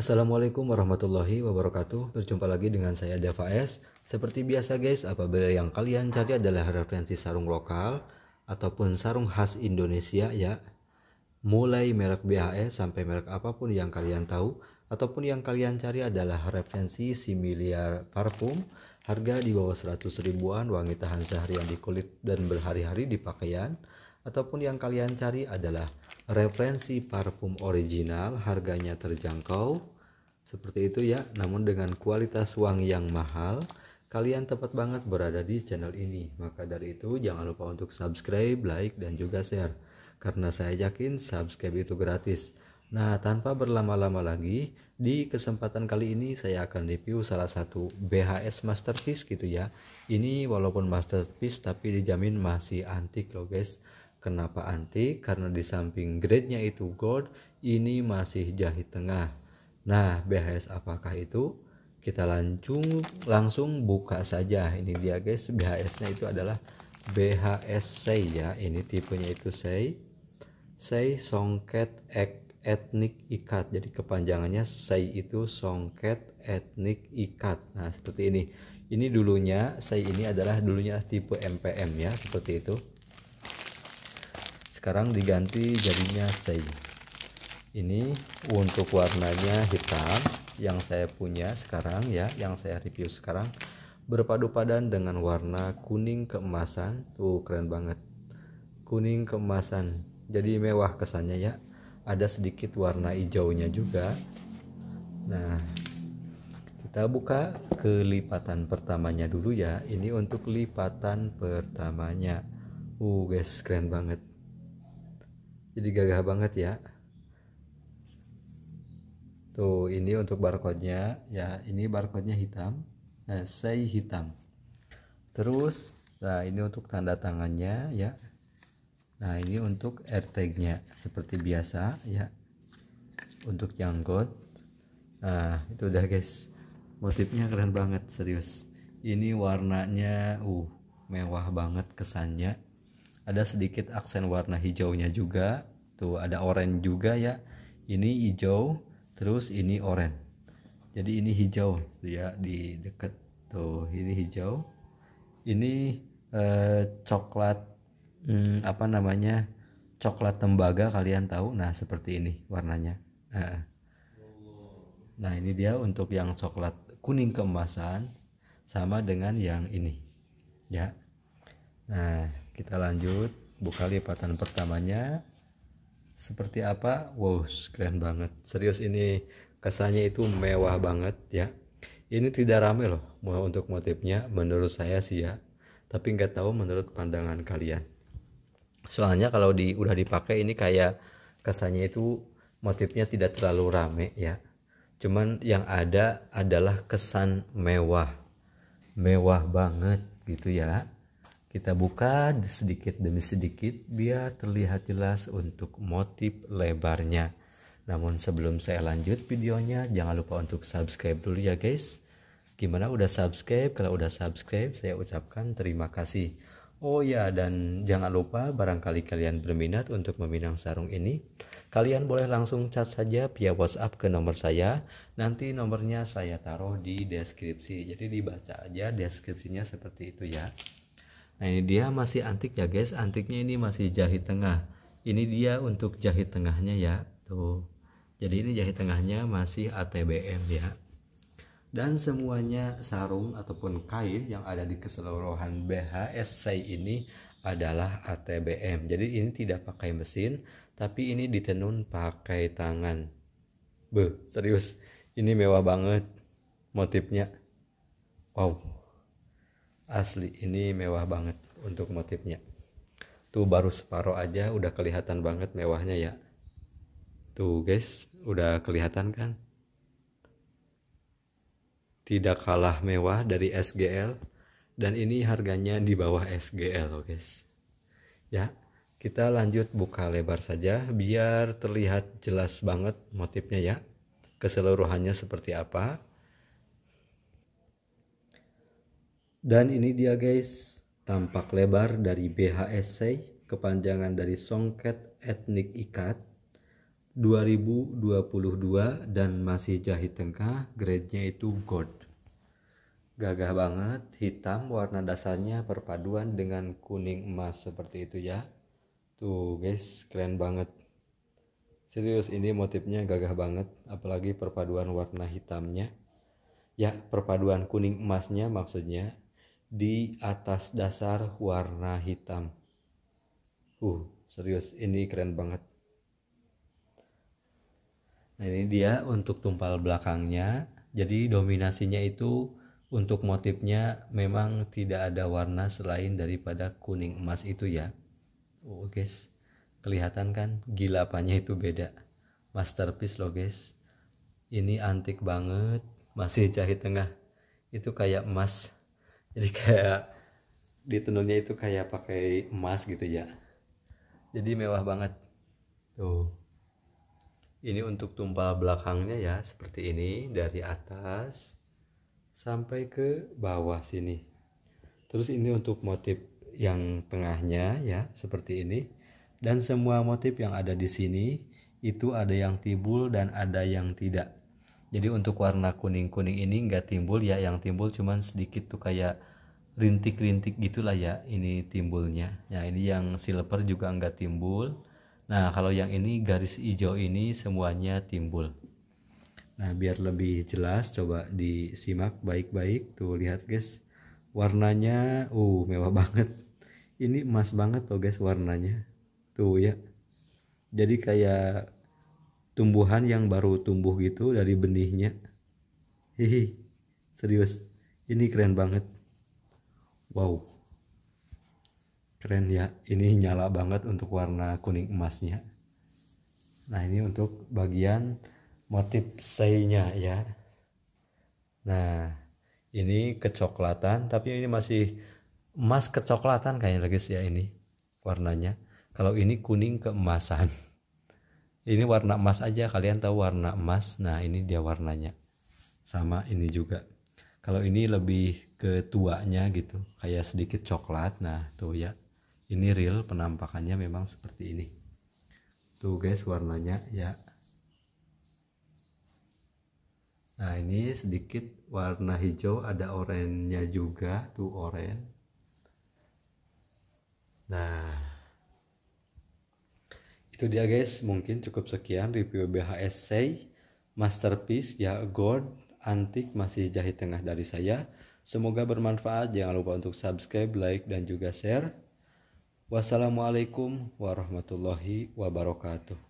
Assalamualaikum warahmatullahi wabarakatuh Berjumpa lagi dengan saya Dava S Seperti biasa guys, apabila yang kalian cari adalah referensi sarung lokal Ataupun sarung khas Indonesia ya Mulai merek BHS sampai merek apapun yang kalian tahu Ataupun yang kalian cari adalah referensi similiar parfum Harga di bawah 100 ribuan, wangi tahan seharian di kulit dan berhari-hari di pakaian ataupun yang kalian cari adalah referensi parfum original harganya terjangkau seperti itu ya namun dengan kualitas wangi yang mahal kalian tepat banget berada di channel ini maka dari itu jangan lupa untuk subscribe like dan juga share karena saya yakin subscribe itu gratis Nah, tanpa berlama-lama lagi, di kesempatan kali ini saya akan review salah satu BHS masterpiece gitu ya. Ini walaupun masterpiece tapi dijamin masih antik loh guys. Kenapa anti Karena di samping grade-nya itu gold, ini masih jahit tengah. Nah, BHS apakah itu? Kita langsung langsung buka saja. Ini dia guys, BHS-nya itu adalah BHS Sei ya. Ini tipenya itu Sei. Sei songket ek etnik ikat. Jadi kepanjangannya Sei itu songket etnik ikat. Nah, seperti ini. Ini dulunya Sei ini adalah dulunya tipe MPM ya, seperti itu sekarang diganti jadinya sei ini untuk warnanya hitam yang saya punya sekarang ya yang saya review sekarang berpadu padan dengan warna kuning keemasan tuh keren banget kuning keemasan jadi mewah kesannya ya ada sedikit warna hijaunya juga nah kita buka kelipatan pertamanya dulu ya ini untuk lipatan pertamanya uh guys keren banget jadi gagah banget ya tuh ini untuk barcode-nya ya ini barcode-nya hitam nah saya hitam terus nah ini untuk tanda tangannya ya nah ini untuk air tag-nya seperti biasa ya untuk yang janggut nah itu udah guys motifnya keren banget serius ini warnanya uh mewah banget kesannya ada sedikit aksen warna hijaunya juga Tuh gitu. ada orange juga ya. Ini hijau, terus ini orange Jadi ini hijau ya di dekat tuh. Ini hijau. Ini eh, coklat hmm, apa namanya? Coklat tembaga kalian tahu. Nah, seperti ini warnanya. Nah, nah ini dia untuk yang coklat kuning keemasan sama dengan yang ini. Ya. Nah, kita lanjut buka lipatan pertamanya seperti apa wow keren banget serius ini kesannya itu mewah banget ya ini tidak rame loh untuk motifnya menurut saya sih ya tapi nggak tahu menurut pandangan kalian soalnya kalau di udah dipakai ini kayak kesannya itu motifnya tidak terlalu rame ya cuman yang ada adalah kesan mewah mewah banget gitu ya kita buka sedikit demi sedikit biar terlihat jelas untuk motif lebarnya. Namun sebelum saya lanjut videonya, jangan lupa untuk subscribe dulu ya guys. Gimana udah subscribe? Kalau udah subscribe, saya ucapkan terima kasih. Oh ya, dan jangan lupa barangkali kalian berminat untuk meminang sarung ini, kalian boleh langsung chat saja via WhatsApp ke nomor saya. Nanti nomornya saya taruh di deskripsi. Jadi dibaca aja deskripsinya seperti itu ya. Nah ini dia masih antik ya guys, antiknya ini masih jahit tengah. Ini dia untuk jahit tengahnya ya, tuh. Jadi ini jahit tengahnya masih ATBM ya. Dan semuanya sarung ataupun kain yang ada di keseluruhan BHSC ini adalah ATBM. Jadi ini tidak pakai mesin, tapi ini ditenun pakai tangan. Beuh serius, ini mewah banget motifnya. Wow, asli ini mewah banget untuk motifnya tuh baru separuh aja udah kelihatan banget mewahnya ya tuh guys udah kelihatan kan tidak kalah mewah dari SGL dan ini harganya di bawah SGL loh guys ya kita lanjut buka lebar saja biar terlihat jelas banget motifnya ya keseluruhannya seperti apa Dan ini dia guys, tampak lebar dari BHSC, kepanjangan dari songket etnik ikat 2022 dan masih jahit tengah, grade-nya itu gold. Gagah banget, hitam warna dasarnya perpaduan dengan kuning emas seperti itu ya. Tuh guys, keren banget. Serius ini motifnya gagah banget, apalagi perpaduan warna hitamnya. Ya, perpaduan kuning emasnya maksudnya di atas dasar warna hitam. Uh, serius ini keren banget. Nah, ini dia untuk tumpal belakangnya. Jadi dominasinya itu untuk motifnya memang tidak ada warna selain daripada kuning emas itu ya. Oh, guys. Kelihatan kan gila apanya itu beda. Masterpiece loh, guys. Ini antik banget, masih jahit tengah. Itu kayak emas jadi kayak di tenunnya itu kayak pakai emas gitu ya jadi mewah banget tuh ini untuk tumpal belakangnya ya seperti ini dari atas sampai ke bawah sini terus ini untuk motif yang tengahnya ya seperti ini dan semua motif yang ada di sini itu ada yang timbul dan ada yang tidak jadi untuk warna kuning-kuning ini nggak timbul ya yang timbul cuman sedikit tuh kayak rintik-rintik gitulah ya ini timbulnya nah ini yang silver juga nggak timbul nah kalau yang ini garis hijau ini semuanya timbul nah biar lebih jelas coba disimak baik-baik tuh lihat guys warnanya uh mewah banget ini emas banget tuh guys warnanya tuh ya jadi kayak tumbuhan yang baru tumbuh gitu dari benihnya hehe serius ini keren banget wow keren ya ini nyala banget untuk warna kuning emasnya nah ini untuk bagian motif seinya ya nah ini kecoklatan tapi ini masih emas kecoklatan kayaknya guys ya ini warnanya kalau ini kuning keemasan ini warna emas aja kalian tahu warna emas nah ini dia warnanya sama ini juga kalau ini lebih ke tuanya gitu kayak sedikit coklat nah tuh ya ini real penampakannya memang seperti ini tuh guys warnanya ya nah ini sedikit warna hijau ada oranye juga tuh oranye nah itu dia guys, mungkin cukup sekian review bhs BHSC Masterpiece ya gold antik masih jahit tengah dari saya. Semoga bermanfaat. Jangan lupa untuk subscribe, like dan juga share. Wassalamualaikum warahmatullahi wabarakatuh.